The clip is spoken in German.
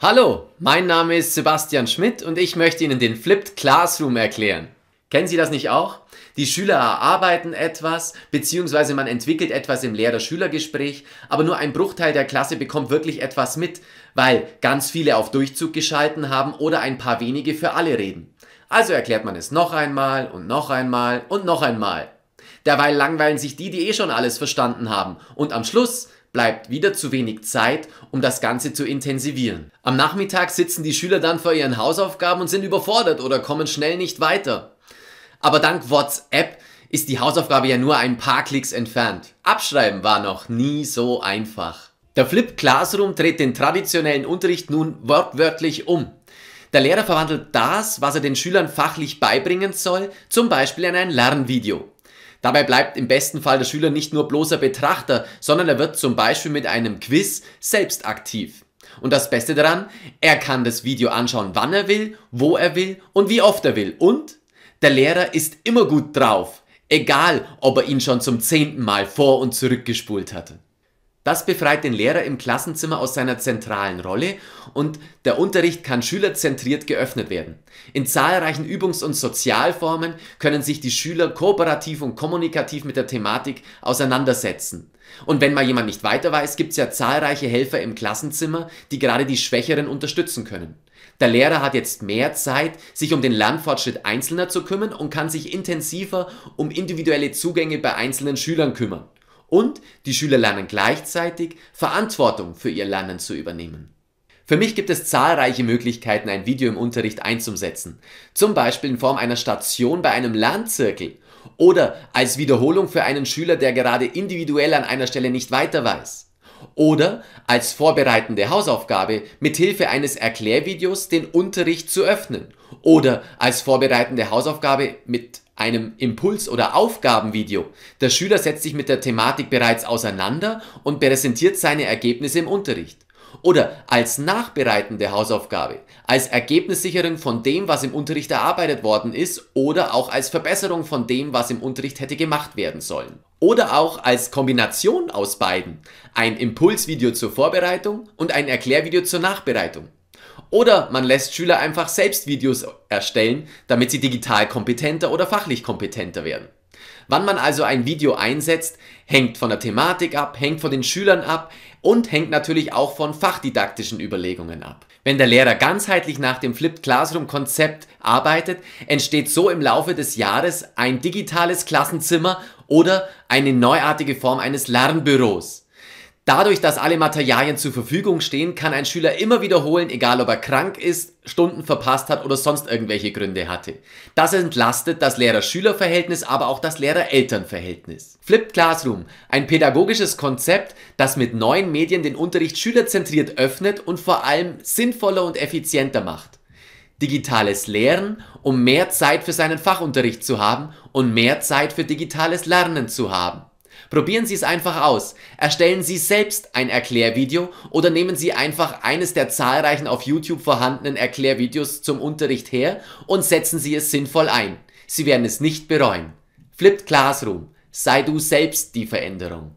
Hallo, mein Name ist Sebastian Schmidt und ich möchte Ihnen den Flipped Classroom erklären. Kennen Sie das nicht auch? Die Schüler erarbeiten etwas, beziehungsweise man entwickelt etwas im Lehrer-Schüler-Gespräch, aber nur ein Bruchteil der Klasse bekommt wirklich etwas mit, weil ganz viele auf Durchzug geschalten haben oder ein paar wenige für alle reden. Also erklärt man es noch einmal und noch einmal und noch einmal. Derweil langweilen sich die, die eh schon alles verstanden haben und am Schluss bleibt wieder zu wenig Zeit, um das Ganze zu intensivieren. Am Nachmittag sitzen die Schüler dann vor ihren Hausaufgaben und sind überfordert oder kommen schnell nicht weiter. Aber dank WhatsApp ist die Hausaufgabe ja nur ein paar Klicks entfernt. Abschreiben war noch nie so einfach. Der Flip Classroom dreht den traditionellen Unterricht nun wortwörtlich um. Der Lehrer verwandelt das, was er den Schülern fachlich beibringen soll, zum Beispiel in ein Lernvideo. Dabei bleibt im besten Fall der Schüler nicht nur bloßer Betrachter, sondern er wird zum Beispiel mit einem Quiz selbst aktiv. Und das Beste daran, er kann das Video anschauen, wann er will, wo er will und wie oft er will. Und der Lehrer ist immer gut drauf, egal ob er ihn schon zum zehnten Mal vor und zurückgespult hatte. Das befreit den Lehrer im Klassenzimmer aus seiner zentralen Rolle und der Unterricht kann schülerzentriert geöffnet werden. In zahlreichen Übungs- und Sozialformen können sich die Schüler kooperativ und kommunikativ mit der Thematik auseinandersetzen. Und wenn mal jemand nicht weiter weiß, gibt es ja zahlreiche Helfer im Klassenzimmer, die gerade die Schwächeren unterstützen können. Der Lehrer hat jetzt mehr Zeit, sich um den Lernfortschritt Einzelner zu kümmern und kann sich intensiver um individuelle Zugänge bei einzelnen Schülern kümmern und die Schüler lernen gleichzeitig, Verantwortung für ihr Lernen zu übernehmen. Für mich gibt es zahlreiche Möglichkeiten, ein Video im Unterricht einzusetzen. Zum Beispiel in Form einer Station bei einem Lernzirkel oder als Wiederholung für einen Schüler, der gerade individuell an einer Stelle nicht weiter weiß. Oder als vorbereitende Hausaufgabe mithilfe eines Erklärvideos den Unterricht zu öffnen. Oder als vorbereitende Hausaufgabe mit einem Impuls- oder Aufgabenvideo. Der Schüler setzt sich mit der Thematik bereits auseinander und präsentiert seine Ergebnisse im Unterricht. Oder als nachbereitende Hausaufgabe, als Ergebnissicherung von dem, was im Unterricht erarbeitet worden ist oder auch als Verbesserung von dem, was im Unterricht hätte gemacht werden sollen. Oder auch als Kombination aus beiden, ein Impulsvideo zur Vorbereitung und ein Erklärvideo zur Nachbereitung. Oder man lässt Schüler einfach selbst Videos erstellen, damit sie digital kompetenter oder fachlich kompetenter werden. Wann man also ein Video einsetzt, hängt von der Thematik ab, hängt von den Schülern ab und hängt natürlich auch von fachdidaktischen Überlegungen ab. Wenn der Lehrer ganzheitlich nach dem Flipped Classroom Konzept arbeitet, entsteht so im Laufe des Jahres ein digitales Klassenzimmer oder eine neuartige Form eines Lernbüros. Dadurch, dass alle Materialien zur Verfügung stehen, kann ein Schüler immer wiederholen, egal ob er krank ist, Stunden verpasst hat oder sonst irgendwelche Gründe hatte. Das entlastet das Lehrer-Schüler-Verhältnis, aber auch das Lehrer-Eltern-Verhältnis. Flipped Classroom, ein pädagogisches Konzept, das mit neuen Medien den Unterricht schülerzentriert öffnet und vor allem sinnvoller und effizienter macht. Digitales Lehren, um mehr Zeit für seinen Fachunterricht zu haben und mehr Zeit für digitales Lernen zu haben. Probieren Sie es einfach aus. Erstellen Sie selbst ein Erklärvideo oder nehmen Sie einfach eines der zahlreichen auf YouTube vorhandenen Erklärvideos zum Unterricht her und setzen Sie es sinnvoll ein. Sie werden es nicht bereuen. Flipped Classroom. Sei du selbst die Veränderung.